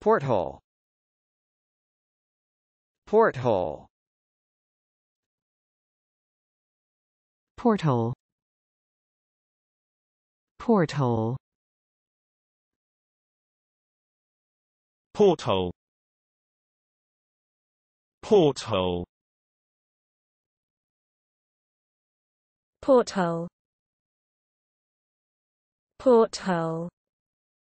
Porthole Porthole Porthole Porthole Porthole Porthole Porthole Porthole